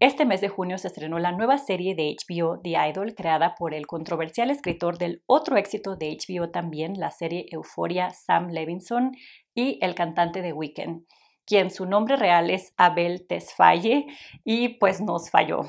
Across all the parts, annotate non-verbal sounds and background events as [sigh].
Este mes de junio se estrenó la nueva serie de HBO The Idol, creada por el controversial escritor del otro éxito de HBO también, la serie Euphoria, Sam Levinson, y el cantante de Weeknd, quien su nombre real es Abel Tesfaye, y pues nos falló.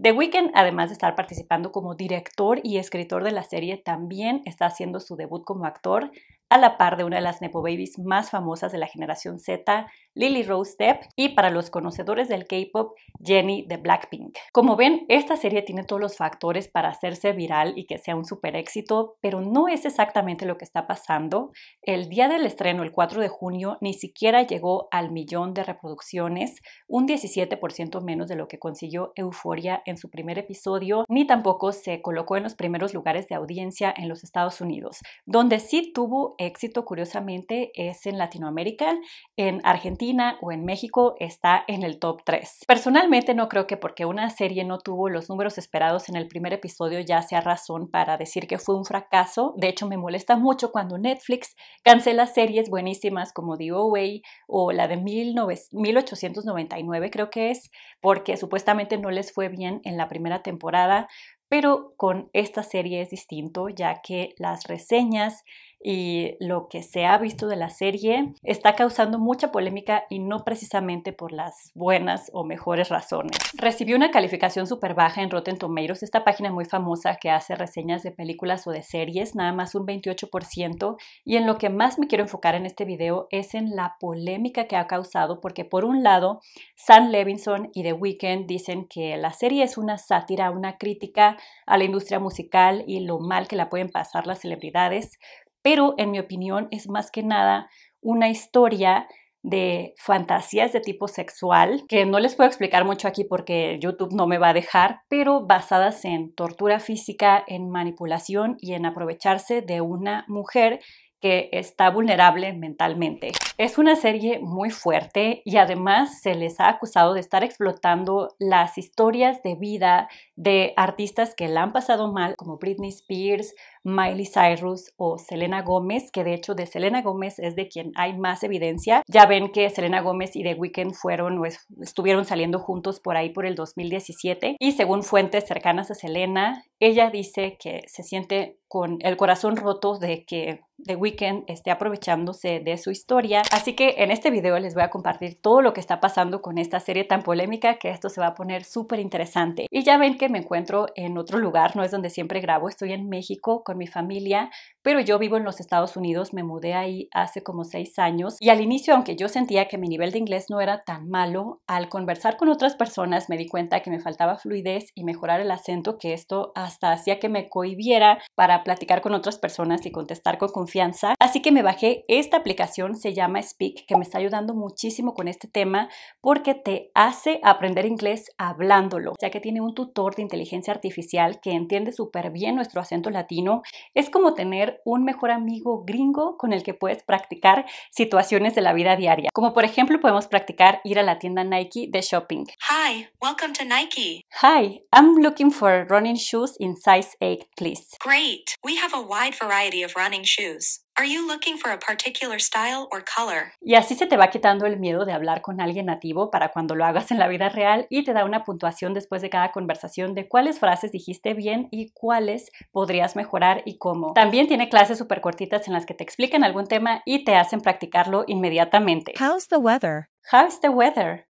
The Weeknd, además de estar participando como director y escritor de la serie, también está haciendo su debut como actor a la par de una de las Nepo Babies más famosas de la generación Z, Lily Rose Depp, y para los conocedores del K-pop, Jenny de Blackpink. Como ven, esta serie tiene todos los factores para hacerse viral y que sea un super éxito, pero no es exactamente lo que está pasando. El día del estreno, el 4 de junio, ni siquiera llegó al millón de reproducciones, un 17% menos de lo que consiguió Euforia en su primer episodio, ni tampoco se colocó en los primeros lugares de audiencia en los Estados Unidos, donde sí tuvo éxito, curiosamente, es en Latinoamérica, en Argentina o en México está en el top 3. Personalmente no creo que porque una serie no tuvo los números esperados en el primer episodio ya sea razón para decir que fue un fracaso. De hecho, me molesta mucho cuando Netflix cancela series buenísimas como The Away o la de 1899, creo que es, porque supuestamente no les fue bien en la primera temporada, pero con esta serie es distinto, ya que las reseñas y lo que se ha visto de la serie está causando mucha polémica y no precisamente por las buenas o mejores razones. Recibió una calificación súper baja en Rotten Tomatoes, esta página muy famosa que hace reseñas de películas o de series, nada más un 28%, y en lo que más me quiero enfocar en este video es en la polémica que ha causado porque por un lado, Sam Levinson y The Weeknd dicen que la serie es una sátira, una crítica a la industria musical y lo mal que la pueden pasar las celebridades, pero en mi opinión es más que nada una historia de fantasías de tipo sexual, que no les puedo explicar mucho aquí porque YouTube no me va a dejar, pero basadas en tortura física, en manipulación y en aprovecharse de una mujer que está vulnerable mentalmente. Es una serie muy fuerte y además se les ha acusado de estar explotando las historias de vida de artistas que la han pasado mal, como Britney Spears, Miley Cyrus o Selena Gómez, que de hecho de Selena Gómez es de quien hay más evidencia. Ya ven que Selena Gómez y The Weeknd fueron estuvieron saliendo juntos por ahí por el 2017 y según fuentes cercanas a Selena, ella dice que se siente con el corazón roto de que The Weeknd esté aprovechándose de su historia. Así que en este video les voy a compartir todo lo que está pasando con esta serie tan polémica que esto se va a poner súper interesante. Y ya ven que me encuentro en otro lugar, no es donde siempre grabo, estoy en México con mi familia, pero yo vivo en los Estados Unidos, me mudé ahí hace como seis años y al inicio, aunque yo sentía que mi nivel de inglés no era tan malo, al conversar con otras personas me di cuenta que me faltaba fluidez y mejorar el acento, que esto hasta hacía que me cohibiera para platicar con otras personas y contestar con confianza. Así que me bajé esta aplicación, se llama Speak, que me está ayudando muchísimo con este tema porque te hace aprender inglés hablándolo, ya que tiene un tutor de inteligencia artificial que entiende súper bien nuestro acento latino es como tener un mejor amigo gringo con el que puedes practicar situaciones de la vida diaria. Como por ejemplo, podemos practicar ir a la tienda Nike de shopping. Hi, welcome to Nike. Hi, I'm looking for running shoes in size 8, please. Great. We have a wide variety of running shoes. Are you looking for a particular style or color? Y así se te va quitando el miedo de hablar con alguien nativo para cuando lo hagas en la vida real y te da una puntuación después de cada conversación de cuáles frases dijiste bien y cuáles podrías mejorar y cómo. También tiene clases súper cortitas en las que te explican algún tema y te hacen practicarlo inmediatamente. How's the weather? How's the weather?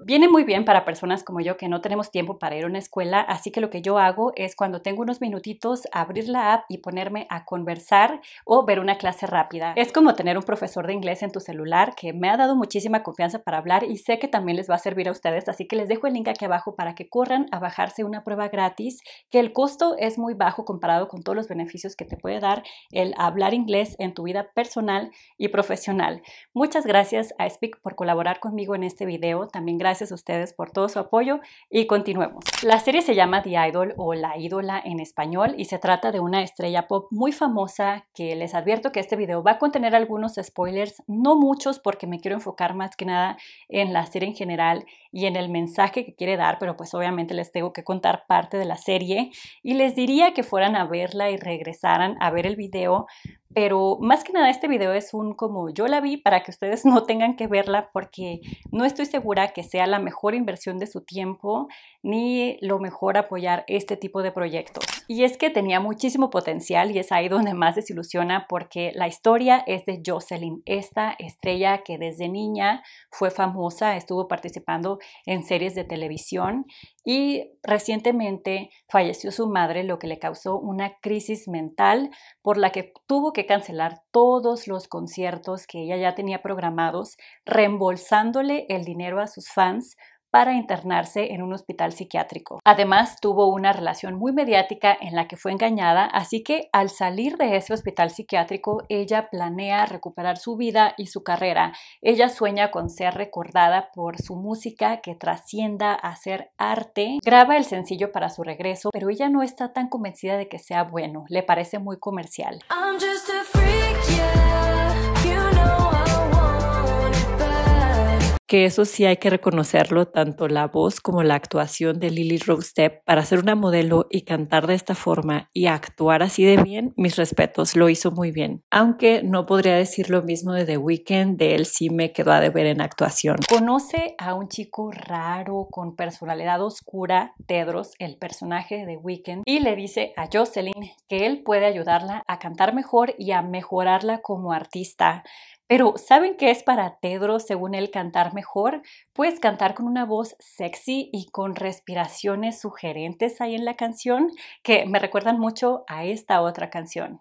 Viene muy bien para personas como yo que no tenemos tiempo para ir a una escuela, así que lo que yo hago es cuando tengo unos minutitos abrir la app y ponerme a conversar o ver una clase rápida. Es como tener un profesor de inglés en tu celular que me ha dado muchísima confianza para hablar y sé que también les va a servir a ustedes, así que les dejo el link aquí abajo para que corran a bajarse una prueba gratis, que el costo es muy bajo comparado con todos los beneficios que te puede dar el hablar inglés en tu vida personal y profesional. Muchas gracias a Speak por colaborar conmigo en este video, también Gracias a ustedes por todo su apoyo y continuemos. La serie se llama The Idol o La ídola en español y se trata de una estrella pop muy famosa que les advierto que este video va a contener algunos spoilers, no muchos porque me quiero enfocar más que nada en la serie en general y en el mensaje que quiere dar, pero pues obviamente les tengo que contar parte de la serie y les diría que fueran a verla y regresaran a ver el video pero más que nada este video es un como yo la vi para que ustedes [laughs] no tengan que verla porque no estoy segura que sea la mejor inversión de su tiempo ni lo mejor apoyar este tipo de proyectos. Y es que tenía muchísimo potencial y es ahí donde más desilusiona porque la historia es de Jocelyn, esta estrella que desde niña fue famosa, estuvo participando en series de televisión y recientemente falleció su madre, lo que le causó una crisis mental por la que tuvo que que cancelar todos los conciertos que ella ya tenía programados, reembolsándole el dinero a sus fans para internarse en un hospital psiquiátrico. Además, tuvo una relación muy mediática en la que fue engañada, así que al salir de ese hospital psiquiátrico, ella planea recuperar su vida y su carrera. Ella sueña con ser recordada por su música que trascienda a ser arte. Graba el sencillo para su regreso, pero ella no está tan convencida de que sea bueno, le parece muy comercial. que eso sí hay que reconocerlo, tanto la voz como la actuación de Lily Rose para ser una modelo y cantar de esta forma y actuar así de bien, mis respetos, lo hizo muy bien. Aunque no podría decir lo mismo de The Weeknd, de él sí me quedó a deber en actuación. Conoce a un chico raro con personalidad oscura, Tedros, el personaje de The Weeknd, y le dice a Jocelyn que él puede ayudarla a cantar mejor y a mejorarla como artista pero ¿saben qué es para Tedro, según él, cantar mejor? Pues cantar con una voz sexy y con respiraciones sugerentes ahí en la canción, que me recuerdan mucho a esta otra canción.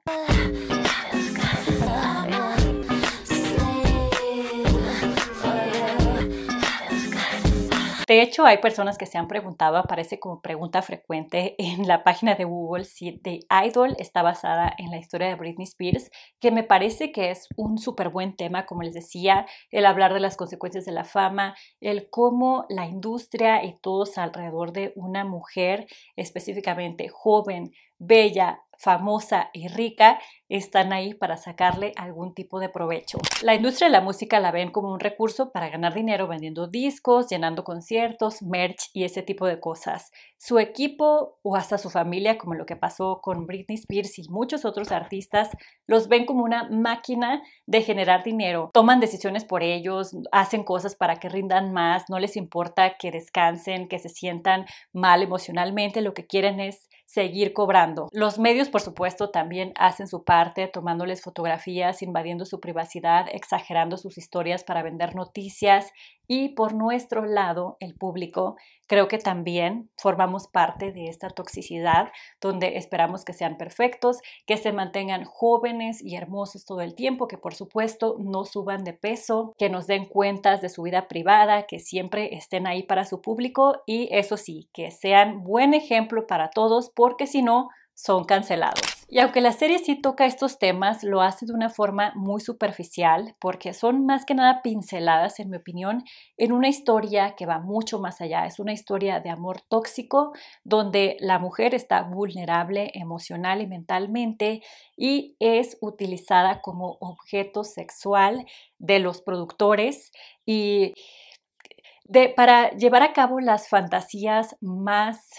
De hecho, hay personas que se han preguntado, aparece como pregunta frecuente en la página de Google si The Idol está basada en la historia de Britney Spears, que me parece que es un súper buen tema, como les decía, el hablar de las consecuencias de la fama, el cómo la industria y todos alrededor de una mujer específicamente joven bella, famosa y rica están ahí para sacarle algún tipo de provecho. La industria de la música la ven como un recurso para ganar dinero vendiendo discos, llenando conciertos, merch y ese tipo de cosas. Su equipo o hasta su familia, como lo que pasó con Britney Spears y muchos otros artistas, los ven como una máquina de generar dinero. Toman decisiones por ellos, hacen cosas para que rindan más, no les importa que descansen, que se sientan mal emocionalmente, lo que quieren es seguir cobrando. Los medios, por supuesto, también hacen su parte, tomándoles fotografías, invadiendo su privacidad, exagerando sus historias para vender noticias, y por nuestro lado, el público, creo que también formamos parte de esta toxicidad donde esperamos que sean perfectos, que se mantengan jóvenes y hermosos todo el tiempo, que por supuesto no suban de peso, que nos den cuentas de su vida privada, que siempre estén ahí para su público y eso sí, que sean buen ejemplo para todos porque si no, son cancelados. Y aunque la serie sí toca estos temas, lo hace de una forma muy superficial, porque son más que nada pinceladas, en mi opinión, en una historia que va mucho más allá. Es una historia de amor tóxico, donde la mujer está vulnerable emocional y mentalmente y es utilizada como objeto sexual de los productores y de, para llevar a cabo las fantasías más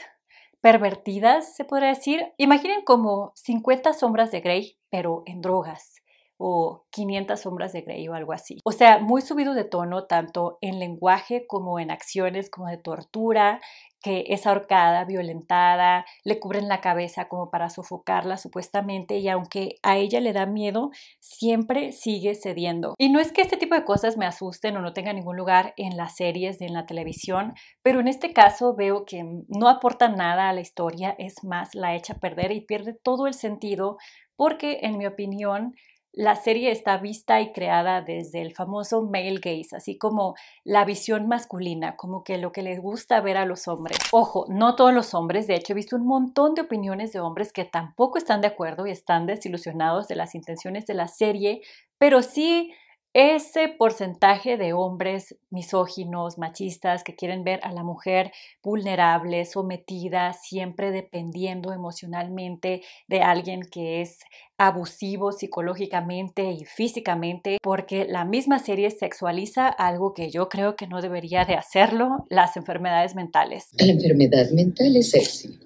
pervertidas, se podría decir. Imaginen como 50 sombras de Grey, pero en drogas o 500 sombras de Grey o algo así. O sea, muy subido de tono tanto en lenguaje como en acciones como de tortura, que es ahorcada, violentada, le cubren la cabeza como para sofocarla supuestamente y aunque a ella le da miedo, siempre sigue cediendo. Y no es que este tipo de cosas me asusten o no tenga ningún lugar en las series, en la televisión, pero en este caso veo que no aporta nada a la historia, es más, la echa a perder y pierde todo el sentido porque en mi opinión la serie está vista y creada desde el famoso male gaze, así como la visión masculina, como que lo que les gusta ver a los hombres. Ojo, no todos los hombres, de hecho he visto un montón de opiniones de hombres que tampoco están de acuerdo y están desilusionados de las intenciones de la serie, pero sí ese porcentaje de hombres misóginos, machistas, que quieren ver a la mujer vulnerable, sometida, siempre dependiendo emocionalmente de alguien que es abusivo psicológicamente y físicamente, porque la misma serie sexualiza algo que yo creo que no debería de hacerlo, las enfermedades mentales. La enfermedad mental es sexy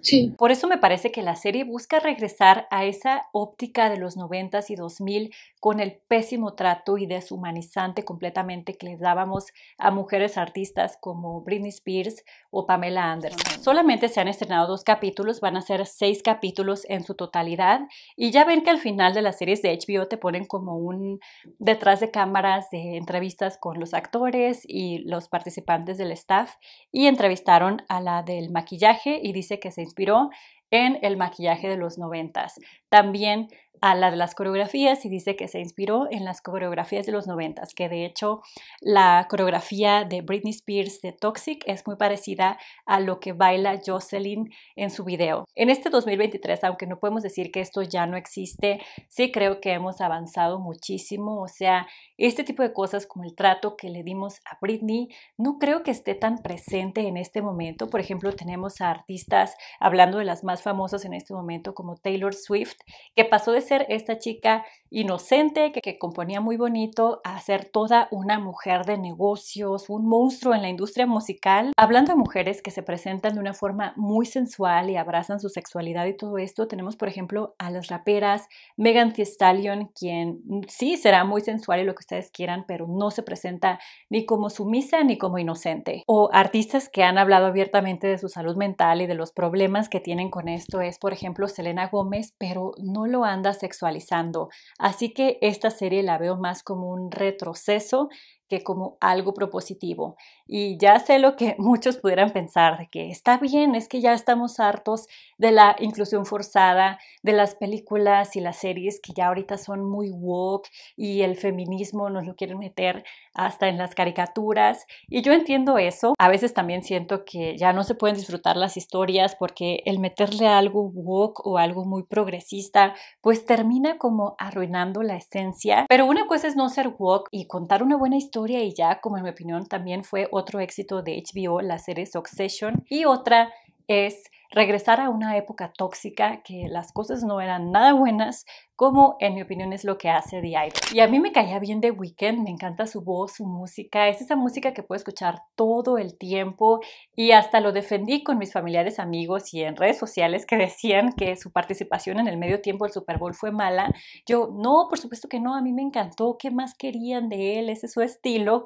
Sí. Por eso me parece que la serie busca regresar a esa óptica de los 90 y 2000 con el pésimo trato y deshumanizante completamente que les dábamos a mujeres artistas como Britney Spears o Pamela Anderson. Solamente se han estrenado dos capítulos, van a ser seis capítulos en su totalidad y ya ven que al final de las series de HBO te ponen como un detrás de cámaras de entrevistas con los actores y los participantes del staff y entrevistaron a la del maquillaje y dice que se inspiró en el maquillaje de los noventas. También a la de las coreografías y dice que se inspiró en las coreografías de los noventas, que de hecho la coreografía de Britney Spears de Toxic es muy parecida a lo que baila Jocelyn en su video. En este 2023, aunque no podemos decir que esto ya no existe, sí creo que hemos avanzado muchísimo, o sea, este tipo de cosas como el trato que le dimos a Britney no creo que esté tan presente en este momento. Por ejemplo, tenemos a artistas hablando de las más famosas en este momento como Taylor Swift, que pasó de esta chica inocente que, componía muy bonito a ser toda una mujer de negocios, un monstruo en la industria musical. Hablando de mujeres que se presentan de una forma muy sensual y abrazan su sexualidad y todo esto, tenemos por ejemplo a las raperas Megan Thee Stallion, quien sí será muy sensual y lo que ustedes quieran, pero no se presenta ni como sumisa ni como inocente. O artistas que han hablado abiertamente de su salud mental y de los problemas que tienen con esto es por ejemplo Selena Gómez, pero no lo andas sexualizando. Así que esta serie la veo más como un retroceso que como algo propositivo. Y ya sé lo que [laughs] muchos pudieran pensar, de que está bien, es que ya estamos hartos de la inclusión forzada, de las películas y las series que ya ahorita son muy woke y el feminismo nos lo quieren meter hasta en las caricaturas. Y yo entiendo eso. A veces también siento que ya no se pueden disfrutar las historias porque el meterle algo woke o algo muy progresista, pues termina como arruinando la esencia. Pero una cosa es no ser woke y contar una buena historia y ya, como en mi opinión, también fue otro éxito de HBO, la serie Succession. Y otra es regresar a una época tóxica que las cosas no eran nada buenas, como en mi opinión es lo que hace The Y a mí me caía bien The Weekend. me encanta su voz, su música, es esa música que puedo escuchar todo el tiempo y hasta lo defendí con mis familiares, amigos y en redes sociales que [laughs] decían que su participación en el medio tiempo del Super Bowl fue mala. Yo, no, por supuesto que no, a mí me encantó, ¿qué más querían de él? Ese es su estilo.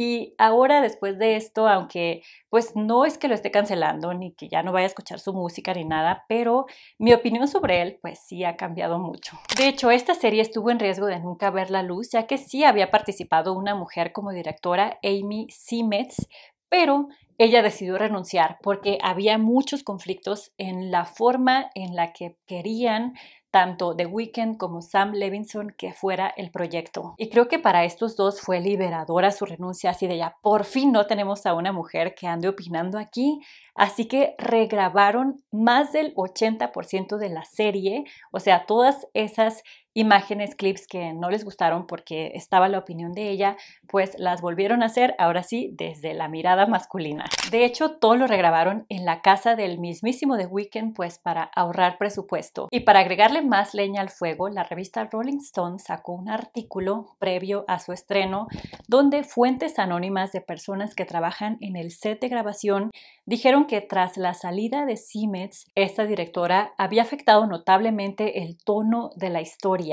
Y ahora después de esto, aunque pues no es que lo esté cancelando ni que ya no vaya a escuchar su música ni nada, pero mi opinión sobre él pues sí ha cambiado mucho. De hecho, esta serie estuvo en riesgo de nunca ver la luz, ya que sí había participado una mujer como directora, Amy Simets, pero ella decidió renunciar porque había muchos conflictos en la forma en la que querían tanto The Weeknd como Sam Levinson que fuera el proyecto. Y creo que para estos dos fue liberadora su renuncia, así de ya, por fin no tenemos a una mujer que ande opinando aquí. Así que regrabaron más del 80% de la serie, o sea, todas esas imágenes, clips que no les gustaron porque estaba la opinión de ella, pues las volvieron a hacer ahora sí desde la mirada masculina. De hecho, todo lo regrabaron en la casa del mismísimo The Weeknd pues para ahorrar presupuesto. Y para agregarle más leña al fuego, la revista Rolling Stone sacó un artículo previo a su estreno donde fuentes anónimas de personas que trabajan en el set de grabación dijeron que tras la salida de simmons esta directora había afectado notablemente el tono de la historia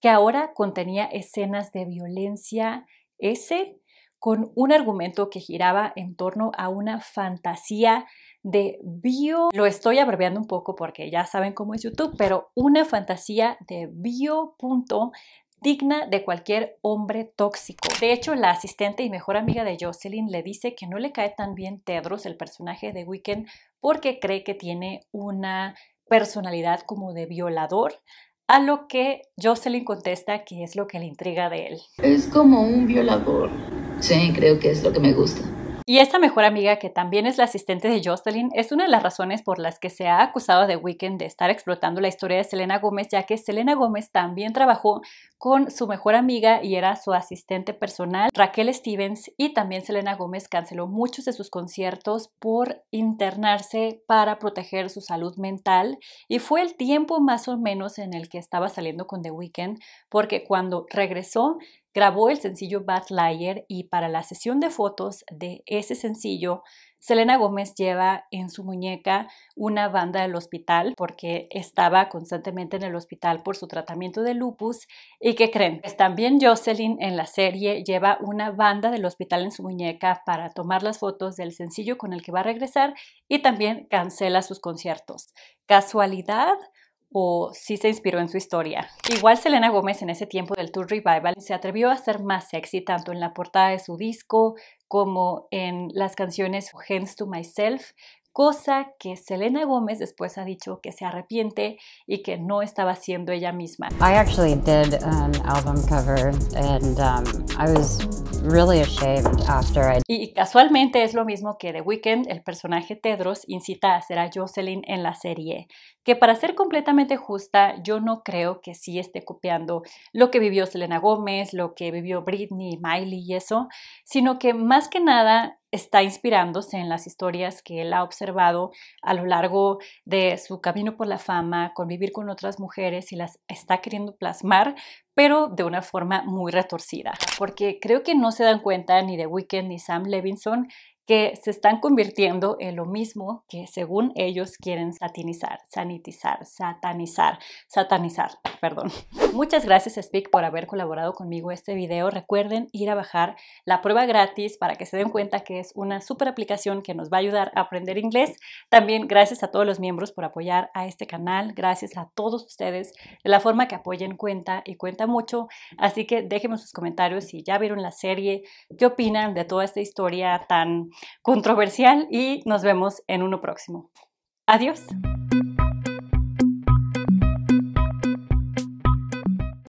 que ahora contenía escenas de violencia ese con un argumento que giraba en torno a una fantasía de bio, lo estoy abreviando un poco porque ya saben cómo es YouTube, pero una fantasía de bio punto digna de cualquier hombre tóxico. De hecho, la asistente y mejor amiga de Jocelyn le dice que no le cae tan bien Tedros, el personaje de Weekend, porque cree que tiene una personalidad como de violador, a lo que Jocelyn contesta que es lo que le intriga de él. Es como un violador. Sí, creo que es lo que me gusta. Y esta mejor amiga, que también es la asistente de Jocelyn, es una de las razones por las que se ha acusado de Weeknd de estar explotando la historia de Selena Gómez, ya que Selena Gómez también trabajó con su mejor amiga y era su asistente personal, Raquel Stevens, y también Selena Gómez canceló muchos de sus conciertos por internarse para proteger su salud mental y fue el tiempo más o menos en el que estaba saliendo con The Weeknd, porque cuando regresó grabó el sencillo Bad Liar y para la sesión de fotos de ese sencillo, Selena Gómez lleva en su muñeca una banda del hospital porque estaba constantemente en el hospital por su tratamiento de lupus. ¿Y qué creen? Pues también Jocelyn en la serie lleva una banda del hospital en su muñeca para tomar las fotos del sencillo con el que va a regresar y también cancela sus conciertos. ¿Casualidad? o si se inspiró en su historia. Igual Selena Gómez en ese tiempo del Tour Revival se atrevió a ser más sexy tanto en la portada de su disco como en las canciones Hands to Myself, cosa que Selena Gómez después ha dicho que se arrepiente y que no estaba siendo ella misma. Y casualmente es lo mismo que The Weeknd, el personaje Tedros incita a ser a Jocelyn en la serie que para ser completamente justa, yo no creo que sí esté copiando lo que vivió Selena Gómez, lo que vivió Britney, Miley y eso, sino que más que nada está inspirándose en las historias que él ha observado a lo largo de su camino por la fama, convivir con otras mujeres y las está queriendo plasmar, pero de una forma muy retorcida, porque creo que no se dan cuenta ni de Weekend ni Sam Levinson que se están convirtiendo en lo mismo que según ellos quieren satinizar, sanitizar, satanizar, satanizar, perdón. Muchas gracias Speak por haber colaborado conmigo este video. Recuerden ir a bajar la prueba gratis para que se den cuenta que es una super aplicación que nos va a ayudar a aprender inglés. También gracias a todos los miembros por apoyar a este canal. Gracias a todos ustedes de la forma que apoyen cuenta y cuenta mucho. Así que déjenme sus comentarios si ya vieron la serie, qué opinan de toda esta historia tan controversial y nos vemos en uno próximo. Adiós.